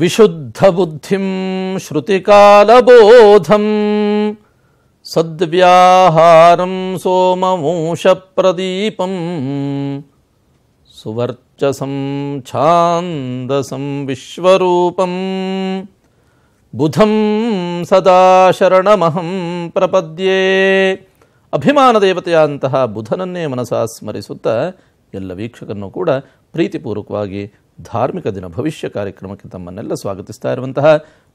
विशुद्धबुद्धिं श्रुतिकालबोधम् सद्व्याहारं सोमवूषप्रदीपम् सुवर्चसं छान्दसं विश्वरूपं बुधं सदा शरणमहं प्रपद्ये अभिमानदेवतया अन्तः बुधनन्य मनसा ಎಲ್ಲ ए ಕೂಡ प्रीतिपूर्वकवा ಧಾರ್ಮಿಕ ದಿನ ಭವಿಷ್ಯ ಕಾರ್ಯಕ್ರಮಕ್ಕೆ ತಮ್ಮನ್ನೆಲ್ಲ ಸ್ವಾಗತಿಸ್ತಾ ಇರುವಂತಹ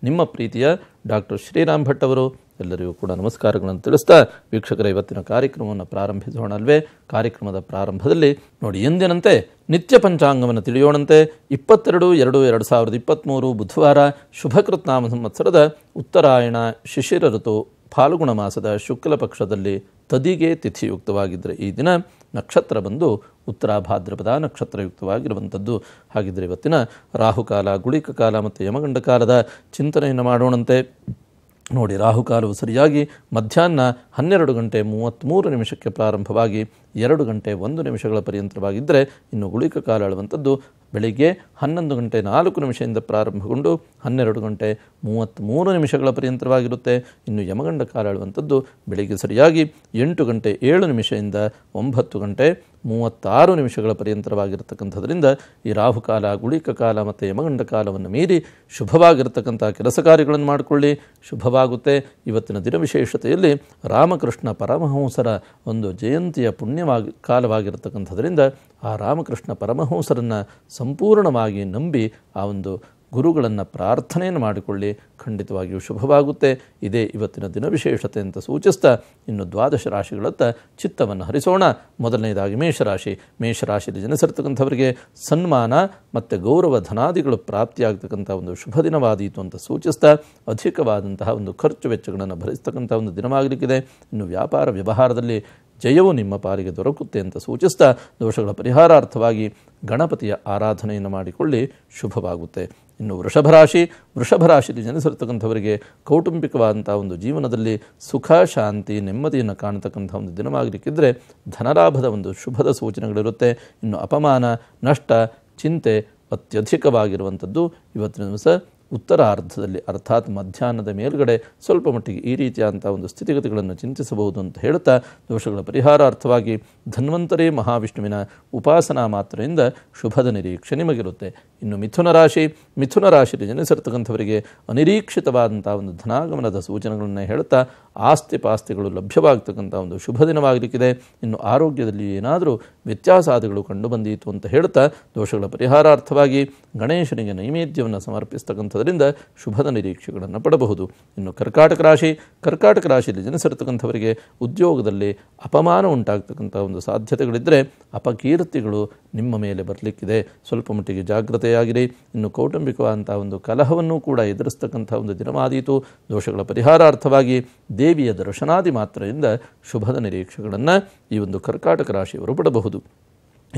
ನಿಮ್ಮ ಪ್ರೀತಿಯ ಡಾಕ್ಟರ್ ಶ್ರೀರಾಮ್ ಭಟ್ ಅವರು ಎಲ್ಲರಿಗೂ ಕೂಡ ನಮಸ್ಕಾರಗಳನ್ನು ತಿಳಿಸ್ತಾ ವೀಕ್ಷಕರ ಇವತ್ತಿನ ಕಾರ್ಯಕ್ರಮವನ್ನು ಪ್ರಾರಂಭಿಸೋಣ ಅಲ್ವೇ ಕಾರ್ಯಕ್ರಮದ ಪ್ರಾರಂಭದಲ್ಲಿ ನೋಡಿ ಎಂದಿನಂತೆ ನಿತ್ಯ ಪಂಚಾಂಗವನ್ನು ತಿಳಿಯೋಣಂತೆ ಇಪ್ಪತ್ತೆರಡು ಎರಡು ಎರಡು ಸಾವಿರದ ಇಪ್ಪತ್ತ್ಮೂರು ಬುಧವಾರ ಶುಭಕೃತ್ ಸಂವತ್ಸರದ ಉತ್ತರಾಯಣ ಶಿಶಿರಋತು ಫಾಲ್ಗುಣ ಮಾಸದ ಶುಕ್ಲ ಪಕ್ಷದಲ್ಲಿ ತದಿಗೆ ತಿಥಿಯುಕ್ತವಾಗಿದ್ದರೆ ಈ ದಿನ ನಕ್ಷತ್ರ ಬಂದು ಉತ್ತರ ಭಾದ್ರಪದ ನಕ್ಷತ್ರಯುಕ್ತವಾಗಿರುವಂಥದ್ದು ಹಾಗಿದ್ದರೆ ಇವತ್ತಿನ ರಾಹುಕಾಲ ಗುಳಿಕ ಕಾಲ ಮತ್ತು ಯಮಗಂಡ ಕಾಲದ ಚಿಂತನೆಯನ್ನು ಮಾಡೋಣಂತೆ ನೋಡಿ ರಾಹುಕಾಲವು ಸರಿಯಾಗಿ ಮಧ್ಯಾಹ್ನ ಹನ್ನೆರಡು ಗಂಟೆ ಮೂವತ್ತ್ಮೂರು ನಿಮಿಷಕ್ಕೆ ಪ್ರಾರಂಭವಾಗಿ ಎರಡು ಗಂಟೆ ಒಂದು ನಿಮಿಷಗಳ ಪರ್ಯಂತರವಾಗಿದ್ದರೆ ಇನ್ನು ಗುಳಿಕ ಕಾಲ ಅಳುವಂಥದ್ದು ಬೆಳಿಗ್ಗೆ ಹನ್ನೊಂದು ಗಂಟೆ ನಾಲ್ಕು ನಿಮಿಷದಿಂದ ಪ್ರಾರಂಭಗೊಂಡು ಹನ್ನೆರಡು ಗಂಟೆ ಮೂವತ್ತ್ಮೂರು ನಿಮಿಷಗಳ ಪರ್ಯಂತರವಾಗಿರುತ್ತೆ ಇನ್ನು ಯಮಗಂಡ ಕಾಲ ಅಳುವಂಥದ್ದು ಬೆಳಿಗ್ಗೆ ಸರಿಯಾಗಿ ಎಂಟು ಗಂಟೆ ಏಳು ನಿಮಿಷದಿಂದ ಒಂಬತ್ತು ಗಂಟೆ ಮೂವತ್ತಾರು ನಿಮಿಷಗಳ ಪರ್ಯಂತರವಾಗಿರ್ತಕ್ಕಂಥದ್ರಿಂದ ಈ ರಾಹುಕಾಲ ಗುಳಿಕ ಕಾಲ ಮತ್ತು ಯಮಗಂಡ ಕಾಲವನ್ನು ಮೀರಿ ಶುಭವಾಗಿರತಕ್ಕಂಥ ಕೆಲಸ ಕಾರ್ಯಗಳನ್ನು ಮಾಡಿಕೊಳ್ಳಿ ಶುಭವಾಗುತ್ತೆ ಇವತ್ತಿನ ದಿನವಿಶೇಷತೆಯಲ್ಲಿ ರಾಮಕೃಷ್ಣ ಪರಮಹಂಸರ ಒಂದು ಜಯಂತಿಯ ಪುಣ್ಯ ಕಾನ್ಯವಾಗಿ ಕಾಲವಾಗಿರತಕ್ಕಂಥದ್ರಿಂದ ಆ ರಾಮಕೃಷ್ಣ ಪರಮಹಂಸರನ್ನು ಸಂಪೂರ್ಣವಾಗಿ ನಂಬಿ ಆ ಒಂದು ಗುರುಗಳನ್ನು ಪ್ರಾರ್ಥನೆಯನ್ನು ಮಾಡಿಕೊಳ್ಳಿ ಖಂಡಿತವಾಗಿಯೂ ಶುಭವಾಗುತ್ತೆ ಇದೇ ಇವತ್ತಿನ ದಿನವಿಶೇಷತೆ ಅಂತ ಸೂಚಿಸ್ತಾ ಇನ್ನು ದ್ವಾದಶ ರಾಶಿಗಳತ್ತ ಚಿತ್ತವನ್ನು ಹರಿಸೋಣ ಮೊದಲನೇದಾಗಿ ಮೇಷರಾಶಿ ಮೇಷರಾಶಿಯಲ್ಲಿ ಜನಿಸಿರ್ತಕ್ಕಂಥವರಿಗೆ ಸನ್ಮಾನ ಮತ್ತು ಗೌರವ ಧನಾದಿಗಳು ಪ್ರಾಪ್ತಿಯಾಗತಕ್ಕಂಥ ಒಂದು ಶುಭ ದಿನವಾದೀತು ಅಂತ ಸೂಚಿಸ್ತಾ ಅಧಿಕವಾದಂತಹ ಒಂದು ಖರ್ಚು ವೆಚ್ಚಗಳನ್ನು ಭರಿಸ್ತಕ್ಕಂಥ ಒಂದು ದಿನವಾಗಲಿಕ್ಕಿದೆ ಇನ್ನು ವ್ಯಾಪಾರ ವ್ಯವಹಾರದಲ್ಲಿ ಜಯವು ನಿಮ್ಮ ಪಾಲಿಗೆ ದೊರಕುತ್ತೆ ಅಂತ ಸೂಚಿಸ್ತಾ ದೋಷಗಳ ಪರಿಹಾರಾರ್ಥವಾಗಿ ಗಣಪತಿಯ ಆರಾಧನೆಯನ್ನು ಮಾಡಿಕೊಳ್ಳಿ ಶುಭವಾಗುತ್ತೆ ಇನ್ನು ವೃಷಭರಾಶಿ ವೃಷಭರಾಶಿಯಲ್ಲಿ ಜನಿಸಿರ್ತಕ್ಕಂಥವರಿಗೆ ಕೌಟುಂಬಿಕವಾದಂಥ ಒಂದು ಜೀವನದಲ್ಲಿ ಸುಖ ಶಾಂತಿ ನೆಮ್ಮದಿಯನ್ನು ಕಾಣತಕ್ಕಂಥ ಒಂದು ದಿನವಾಗಲಿಕ್ಕಿದ್ರೆ ಧನಲಾಭದ ಒಂದು ಶುಭದ ಸೂಚನೆಗಳಿರುತ್ತೆ ಇನ್ನು ಅಪಮಾನ ನಷ್ಟ ಚಿಂತೆ ಅತ್ಯಧಿಕವಾಗಿರುವಂಥದ್ದು ಇವತ್ತಿನ ದಿವಸ ಉತ್ತರಾರ್ಧದಲ್ಲಿ ಅರ್ಥಾತ್ ಮಧ್ಯಾಹ್ನದ ಮೇಲುಗಡೆ ಸ್ವಲ್ಪ ಮಟ್ಟಿಗೆ ಈ ರೀತಿಯಾದಂಥ ಒಂದು ಸ್ಥಿತಿಗತಿಗಳನ್ನು ಚಿಂತಿಸಬಹುದು ಅಂತ ಹೇಳ್ತಾ ದೋಷಗಳ ಪರಿಹಾರಾರ್ಥವಾಗಿ ಧನ್ವಂತರೇ ಮಹಾವಿಷ್ಣುವಿನ ಉಪಾಸನಾ ಮಾತ್ರೆಯಿಂದ ಶುಭದ ನಿರೀಕ್ಷೆ ನಿಮಗಿರುತ್ತೆ ಇನ್ನು ಮಿಥುನ ರಾಶಿ ಮಿಥುನ ರಾಶಿಯಲ್ಲಿ ಜನಿಸಿರ್ತಕ್ಕಂಥವರಿಗೆ ಅನಿರೀಕ್ಷಿತವಾದಂಥ ಒಂದು ಧನಾಗಮನದ ಸೂಚನೆಗಳನ್ನು ಹೇಳ್ತಾ ಆಸ್ತಿ ಪಾಸ್ತಿಗಳು ಲಭ್ಯವಾಗ್ತಕ್ಕಂಥ ಒಂದು ಶುಭ ದಿನವಾಗಲಿಕ್ಕಿದೆ ಇನ್ನು ಆರೋಗ್ಯದಲ್ಲಿ ಏನಾದರೂ ವ್ಯತ್ಯಾಸಾದಿಗಳು ಕಂಡು ಬಂದಿತು ಅಂತ ಹೇಳ್ತಾ ದೋಷಗಳ ಪರಿಹಾರಾರ್ಥವಾಗಿ ಗಣೇಶನಿಗೆ ನೈವೇದ್ಯವನ್ನು ಸಮರ್ಪಿಸ್ತಕ್ಕಂಥದ್ರಿಂದ ಶುಭದ ನಿರೀಕ್ಷೆಗಳನ್ನು ಪಡಬಹುದು ಇನ್ನು ಕರ್ಕಾಟಕ ರಾಶಿ ಕರ್ಕಾಟಕ ರಾಶಿಯಲ್ಲಿ ಜನಿಸಿರ್ತಕ್ಕಂಥವರಿಗೆ ಉದ್ಯೋಗದಲ್ಲಿ ಅಪಮಾನ ಉಂಟಾಗ್ತಕ್ಕಂಥ ಒಂದು ಸಾಧ್ಯತೆಗಳಿದ್ದರೆ ಅಪಕೀರ್ತಿಗಳು ನಿಮ್ಮ ಮೇಲೆ ಬರಲಿಕ್ಕಿದೆ ಸ್ವಲ್ಪ ಮಟ್ಟಿಗೆ ಜಾಗ್ರತೆಯಾಗಿರಿ ಇನ್ನು ಕೌಟುಂಬಿಕವಾದಂಥ ಒಂದು ಕಲಹವನ್ನು ಕೂಡ ಎದುರಿಸ್ತಕ್ಕಂಥ ಒಂದು ದಿನವಾದೀತು ದೋಷಗಳ ಪರಿಹಾರಾರ್ಥವಾಗಿ ದೇವಿಯ ದರ್ಶನಾದಿ ಮಾತ್ರದಿಂದ ಶುಭದ ನಿರೀಕ್ಷೆಗಳನ್ನು ಈ ಒಂದು ಕರ್ಕಾಟಕ ರಾಶಿಯವರು ಬಿಡಬಹುದು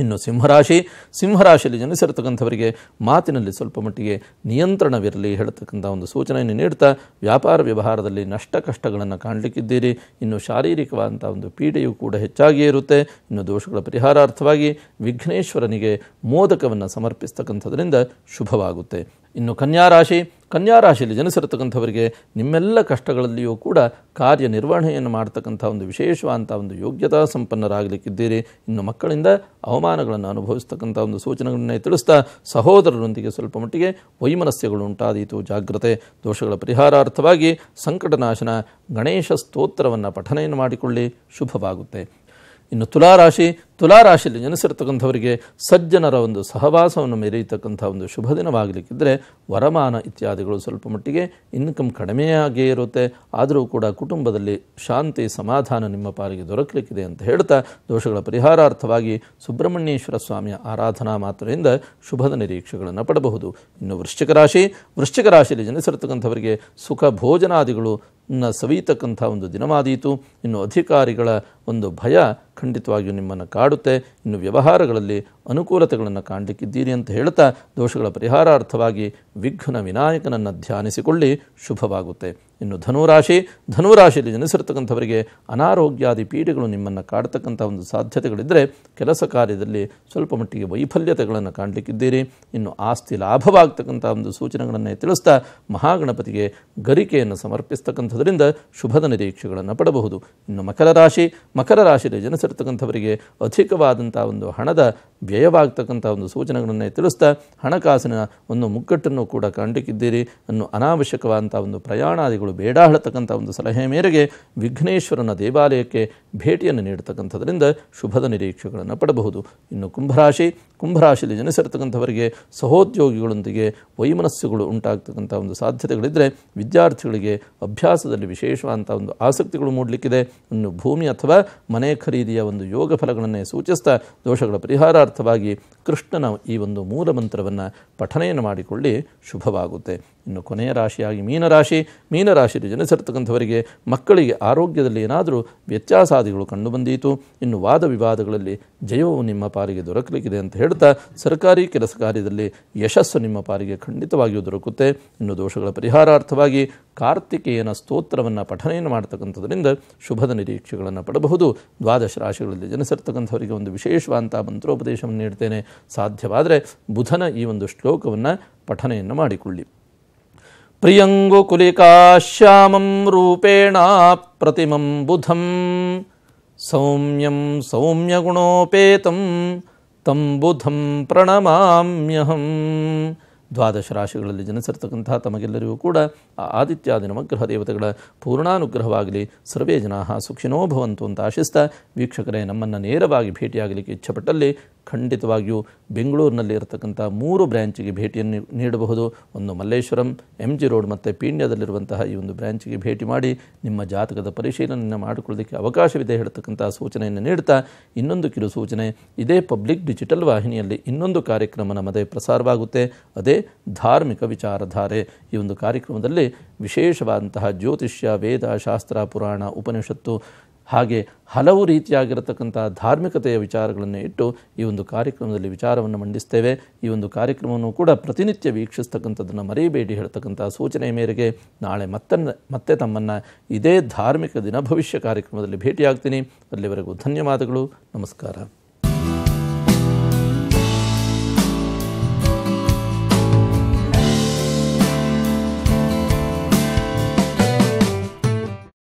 ಇನ್ನು ಸಿಂಹರಾಶಿ ಸಿಂಹರಾಶಿಯಲ್ಲಿ ಜನಿಸಿರತಕ್ಕಂಥವರಿಗೆ ಮಾತಿನಲ್ಲಿ ಸ್ವಲ್ಪ ಮಟ್ಟಿಗೆ ನಿಯಂತ್ರಣವಿರಲಿ ಹೇಳತಕ್ಕಂಥ ಒಂದು ಸೂಚನೆಯನ್ನು ನೀಡ್ತಾ ವ್ಯಾಪಾರ ವ್ಯವಹಾರದಲ್ಲಿ ನಷ್ಟ ಕಷ್ಟಗಳನ್ನು ಕಾಣಲಿಕ್ಕಿದ್ದೀರಿ ಇನ್ನು ಶಾರೀರಿಕವಾದಂಥ ಒಂದು ಪೀಡೆಯು ಕೂಡ ಹೆಚ್ಚಾಗಿಯೇ ಇರುತ್ತೆ ಇನ್ನು ದೋಷಗಳ ಪರಿಹಾರಾರ್ಥವಾಗಿ ವಿಘ್ನೇಶ್ವರನಿಗೆ ಮೋದಕವನ್ನು ಸಮರ್ಪಿಸ್ತಕ್ಕಂಥದ್ರಿಂದ ಶುಭವಾಗುತ್ತೆ ಇನ್ನು ಕನ್ಯಾ ರಾಶಿ ಕನ್ಯಾ ರಾಶಿಯಲ್ಲಿ ಜನಿಸಿರತಕ್ಕಂಥವರಿಗೆ ನಿಮ್ಮೆಲ್ಲ ಕಷ್ಟಗಳಲ್ಲಿಯೂ ಕೂಡ ಕಾರ್ಯನಿರ್ವಹಣೆಯನ್ನು ಮಾಡ್ತಕ್ಕಂಥ ಒಂದು ವಿಶೇಷವಾದಂಥ ಒಂದು ಯೋಗ್ಯತಾ ಸಂಪನ್ನರಾಗಲಿಕ್ಕಿದ್ದೀರಿ ಇನ್ನು ಮಕ್ಕಳಿಂದ ಅವಮಾನಗಳನ್ನು ಅನುಭವಿಸ್ತಕ್ಕಂಥ ಒಂದು ಸೂಚನೆಗಳನ್ನೇ ತಿಳಿಸ್ತಾ ಸಹೋದರರೊಂದಿಗೆ ಸ್ವಲ್ಪ ಮಟ್ಟಿಗೆ ವೈಮನಸ್ಯಗಳು ಉಂಟಾದೀತು ಜಾಗ್ರತೆ ದೋಷಗಳ ಪರಿಹಾರಾರ್ಥವಾಗಿ ಸಂಕಟನಾಶನ ಗಣೇಶ ಸ್ತೋತ್ರವನ್ನು ಪಠನೆಯನ್ನು ಮಾಡಿಕೊಳ್ಳಿ ಶುಭವಾಗುತ್ತೆ ಇನ್ನು ತುಲಾರಾಶಿ ತುಲಾರಾಶಿಯಲ್ಲಿ ಜನಿಸಿರ್ತಕ್ಕಂಥವರಿಗೆ ಸಜ್ಜನರ ಒಂದು ಸಹವಾಸವನ್ನು ಮೆರೆಯತಕ್ಕಂಥ ಒಂದು ಶುಭ ದಿನವಾಗಲಿಕ್ಕಿದ್ದರೆ ವರಮಾನ ಇತ್ಯಾದಿಗಳು ಸ್ವಲ್ಪ ಮಟ್ಟಿಗೆ ಇನ್ಕಮ್ ಕಡಿಮೆಯಾಗೇ ಇರುತ್ತೆ ಆದರೂ ಕೂಡ ಕುಟುಂಬದಲ್ಲಿ ಶಾಂತಿ ಸಮಾಧಾನ ನಿಮ್ಮ ಪಾಲಿಗೆ ದೊರಕಲಿಕ್ಕಿದೆ ಅಂತ ಹೇಳ್ತಾ ದೋಷಗಳ ಪರಿಹಾರಾರ್ಥವಾಗಿ ಸುಬ್ರಹ್ಮಣ್ಯೇಶ್ವರ ಸ್ವಾಮಿಯ ಆರಾಧನಾ ಮಾತ್ರೆಯಿಂದ ಶುಭದ ನಿರೀಕ್ಷೆಗಳನ್ನು ಪಡಬಹುದು ಇನ್ನು ವೃಶ್ಚಿಕ ರಾಶಿ ವೃಶ್ಚಿಕ ರಾಶಿಯಲ್ಲಿ ಜನಿಸಿರ್ತಕ್ಕಂಥವರಿಗೆ ಸುಖ ಭೋಜನಾದಿಗಳು ನ ಸವಿಯತಕ್ಕಂಥ ಒಂದು ದಿನವಾದೀತು ಇನ್ನು ಅಧಿಕಾರಿಗಳ ಒಂದು ಭಯ ಖಂಡಿತವಾಗಿಯೂ ನಿಮ್ಮನ್ನು ಕಾಡುತ್ತೆ ಇನ್ನು ವ್ಯವಹಾರಗಳಲ್ಲಿ ಅನುಕೂಲತೆಗಳನ್ನು ಕಾಣಲಿಕ್ಕಿದ್ದೀರಿ ಅಂತ ಹೇಳ್ತಾ ದೋಷಗಳ ಪರಿಹಾರಾರ್ಥವಾಗಿ ವಿಘ್ನ ವಿನಾಯಕನನ್ನು ಧ್ಯಾನಿಸಿಕೊಳ್ಳಿ ಶುಭವಾಗುತ್ತೆ ಇನ್ನು ಧನುರಾಶಿ ಧನುರಾಶಿಯಲ್ಲಿ ಜನಿಸಿರ್ತಕ್ಕಂಥವರಿಗೆ ಅನಾರೋಗ್ಯಾದಿ ಪೀಡೆಗಳು ನಿಮ್ಮನ್ನು ಕಾಡ್ತಕ್ಕಂಥ ಒಂದು ಸಾಧ್ಯತೆಗಳಿದ್ದರೆ ಕೆಲಸ ಕಾರ್ಯದಲ್ಲಿ ಸ್ವಲ್ಪ ಮಟ್ಟಿಗೆ ವೈಫಲ್ಯತೆಗಳನ್ನು ಕಾಣಲಿಕ್ಕಿದ್ದೀರಿ ಇನ್ನು ಆಸ್ತಿ ಲಾಭವಾಗ್ತಕ್ಕಂಥ ಒಂದು ಸೂಚನೆಗಳನ್ನು ತಿಳಿಸ್ತಾ ಮಹಾಗಣಪತಿಗೆ ಗರಿಕೆಯನ್ನು ಸಮರ್ಪಿಸ್ತಕ್ಕಂಥದ್ರಿಂದ ಶುಭದ ನಿರೀಕ್ಷೆಗಳನ್ನು ಪಡಬಹುದು ಇನ್ನು ಮಕರ ರಾಶಿ ಮಕರ ರಾಶಿಯಲ್ಲಿ ಜನಿಸಿರ್ತಕ್ಕಂಥವರಿಗೆ ಅಧಿಕವಾದಂಥ ಒಂದು ಹಣದ ವ್ಯಯವಾಗ್ತಕ್ಕಂಥ ಒಂದು ಸೂಚನೆಗಳನ್ನೇ ತಿಳಿಸ್ತಾ ಹಣಕಾಸಿನ ಒಂದು ಮುಗ್ಗಟ್ಟನ್ನು ಕೂಡ ಕಂಡುಕಿದ್ದೀರಿ ಅನ್ನು ಅನಾವಶ್ಯಕವಾದಂಥ ಒಂದು ಪ್ರಯಾಣಾದಿಗಳು ಬೇಡ ಹೇಳತಕ್ಕಂಥ ಒಂದು ಸಲಹೆ ಮೇರೆಗೆ ವಿಘ್ನೇಶ್ವರನ ದೇವಾಲಯಕ್ಕೆ ಭೇಟಿಯನ್ನು ನೀಡತಕ್ಕಂಥದ್ರಿಂದ ಶುಭದ ನಿರೀಕ್ಷೆಗಳನ್ನು ಪಡಬಹುದು ಇನ್ನು ಕುಂಭರಾಶಿ ಕುಂಭರಾಶಿಯಲ್ಲಿ ಜನಿಸಿರ್ತಕ್ಕಂಥವರಿಗೆ ಸಹೋದ್ಯೋಗಿಗಳೊಂದಿಗೆ ವೈಮನಸ್ಸುಗಳು ಉಂಟಾಗ್ತಕ್ಕಂಥ ಒಂದು ಸಾಧ್ಯತೆಗಳಿದ್ದರೆ ವಿದ್ಯಾರ್ಥಿಗಳಿಗೆ ಅಭ್ಯಾಸದಲ್ಲಿ ವಿಶೇಷವಾದಂಥ ಒಂದು ಆಸಕ್ತಿಗಳು ಮೂಡಲಿಕ್ಕಿದೆ ಇನ್ನು ಭೂಮಿ ಅಥವಾ ಮನೆ ಖರೀದಿಯ ಒಂದು ಯೋಗ ಫಲಗಳನ್ನೇ ಸೂಚಿಸ್ತಾ ದೋಷಗಳ ಪರಿಹಾರಾರ್ಥ ಯಥಾರ್ಥವಾಗಿ ಕೃಷ್ಣನ ಈ ಒಂದು ಮೂಲ ಮಂತ್ರವನ್ನು ಪಠನೆಯನ್ನು ಮಾಡಿಕೊಳ್ಳಿ ಶುಭವಾಗುತ್ತೆ ಇನ್ನು ಕೊನೆಯ ರಾಶಿಯಾಗಿ ಮೀನರಾಶಿ ಮೀನರಾಶಿಯಲ್ಲಿ ಜನಿಸಿರ್ತಕ್ಕಂಥವರಿಗೆ ಮಕ್ಕಳಿಗೆ ಆರೋಗ್ಯದಲ್ಲಿ ಏನಾದರೂ ವ್ಯತ್ಯಾಸಾದಿಗಳು ಕಂಡುಬಂದೀತು ಇನ್ನು ವಾದ ವಿವಾದಗಳಲ್ಲಿ ಜಯವು ನಿಮ್ಮ ಪಾಲಿಗೆ ದೊರಕಲಿಕ್ಕಿದೆ ಅಂತ ಹೇಳ್ತಾ ಸರ್ಕಾರಿ ಕೆಲಸ ಕಾರ್ಯದಲ್ಲಿ ಯಶಸ್ಸು ನಿಮ್ಮ ಪಾಲಿಗೆ ಖಂಡಿತವಾಗಿಯೂ ದೊರಕುತ್ತೆ ಇನ್ನು ದೋಷಗಳ ಪರಿಹಾರಾರ್ಥವಾಗಿ ಕಾರ್ತಿಕೇಯನ ಸ್ತೋತ್ರವನ್ನು ಪಠನೆಯನ್ನು ಮಾಡ್ತಕ್ಕಂಥದ್ರಿಂದ ಶುಭದ ನಿರೀಕ್ಷೆಗಳನ್ನು ಪಡಬಹುದು ದ್ವಾದಶ ರಾಶಿಗಳಲ್ಲಿ ಜನಿಸಿರ್ತಕ್ಕಂಥವರಿಗೆ ಒಂದು ವಿಶೇಷವಾದಂಥ ಮಂತ್ರೋಪದೇಶವನ್ನು ನೀಡ್ತೇನೆ ಸಾಧ್ಯವಾದರೆ ಬುಧನ ಈ ಒಂದು ಶ್ಲೋಕವನ್ನು ಪಠನೆಯನ್ನು ಮಾಡಿಕೊಳ್ಳಿ ಪ್ರಿಯಂಗುಕುಲಿಕಾಶ್ಯಾಮಂ ರೂಪೇಣ ಪ್ರತಿಮಂ ಬುಧಂ ಸೌಮ್ಯಂ ಸೌಮ್ಯಗುಣೋಪೇತಂ ತಂ ಬುಧಂ ಪ್ರಣಮಾಮ್ಯಹಂ ದ್ವಾದಶ ರಾಶಿಗಳಲ್ಲಿ ಜನಿಸಿರ್ತಕ್ಕಂತಹ ತಮಗೆಲ್ಲರಿಗೂ ಕೂಡ ಆ ಆದಿತ್ಯಾದಿ ನವಗ್ರಹ ದೇವತೆಗಳ ಪೂರ್ಣಾನುಗ್ರಹವಾಗಲಿ ಸರ್ವೇ ಜನಾಹ ಸುಖಿನೋ ಭವಂತು ಅಂತ ಆಶಿಸ್ತಾ ವೀಕ್ಷಕರೇ ನಮ್ಮನ್ನು ನೇರವಾಗಿ ಭೇಟಿಯಾಗಲಿಕ್ಕೆ ಇಚ್ಛೆಪಟ್ಟಲ್ಲಿ ಖಂಡಿತವಾಗಿಯೂ ಬೆಂಗಳೂರಿನಲ್ಲಿ ಇರತಕ್ಕಂಥ ಮೂರು ಬ್ರ್ಯಾಂಚಿಗೆ ಭೇಟಿಯನ್ನು ನೀಡಬಹುದು ಒಂದು ಮಲ್ಲೇಶ್ವರಂ ಎಂ ಜಿ ರೋಡ್ ಮತ್ತು ಪೀಣ್ಯದಲ್ಲಿರುವಂತಹ ಈ ಒಂದು ಬ್ರ್ಯಾಂಚಿಗೆ ಭೇಟಿ ಮಾಡಿ ನಿಮ್ಮ ಜಾತಕದ ಪರಿಶೀಲನೆಯನ್ನು ಮಾಡಿಕೊಳ್ಳೋದಕ್ಕೆ ಅವಕಾಶವಿದೆ ಹೇಳ್ತಕ್ಕಂಥ ಸೂಚನೆಯನ್ನು ನೀಡ್ತಾ ಇನ್ನೊಂದು ಕಿರು ಸೂಚನೆ ಇದೇ ಪಬ್ಲಿಕ್ ಡಿಜಿಟಲ್ ವಾಹಿನಿಯಲ್ಲಿ ಇನ್ನೊಂದು ಕಾರ್ಯಕ್ರಮ ನಮ್ಮದೇ ಪ್ರಸಾರವಾಗುತ್ತೆ ಅದೇ ಧಾರ್ಮಿಕ ವಿಚಾರಧಾರೆ ಈ ಒಂದು ಕಾರ್ಯಕ್ರಮದಲ್ಲಿ ವಿಶೇಷವಾದಂತಹ ಜ್ಯೋತಿಷ್ಯ ವೇದ ಶಾಸ್ತ್ರ ಪುರಾಣ ಉಪನಿಷತ್ತು ಹಾಗೆ ಹಲವು ರೀತಿಯಾಗಿರತಕ್ಕಂಥ ಧಾರ್ಮಿಕತೆಯ ವಿಚಾರಗಳನ್ನು ಇಟ್ಟು ಈ ಒಂದು ಕಾರ್ಯಕ್ರಮದಲ್ಲಿ ವಿಚಾರವನ್ನು ಮಂಡಿಸ್ತೇವೆ ಈ ಒಂದು ಕಾರ್ಯಕ್ರಮವನ್ನು ಕೂಡ ಪ್ರತಿನಿತ್ಯ ವೀಕ್ಷಿಸ್ತಕ್ಕಂಥದ್ದನ್ನು ಮರೆಯಬೇಡಿ ಹೇಳ್ತಕ್ಕಂಥ ಸೂಚನೆ ಮೇರೆಗೆ ನಾಳೆ ಮತ್ತನ್ನು ಮತ್ತೆ ತಮ್ಮನ್ನು ಇದೇ ಧಾರ್ಮಿಕ ದಿನ ಭವಿಷ್ಯ ಕಾರ್ಯಕ್ರಮದಲ್ಲಿ ಭೇಟಿಯಾಗ್ತೀನಿ ಅಲ್ಲಿವರೆಗೂ ಧನ್ಯವಾದಗಳು ನಮಸ್ಕಾರ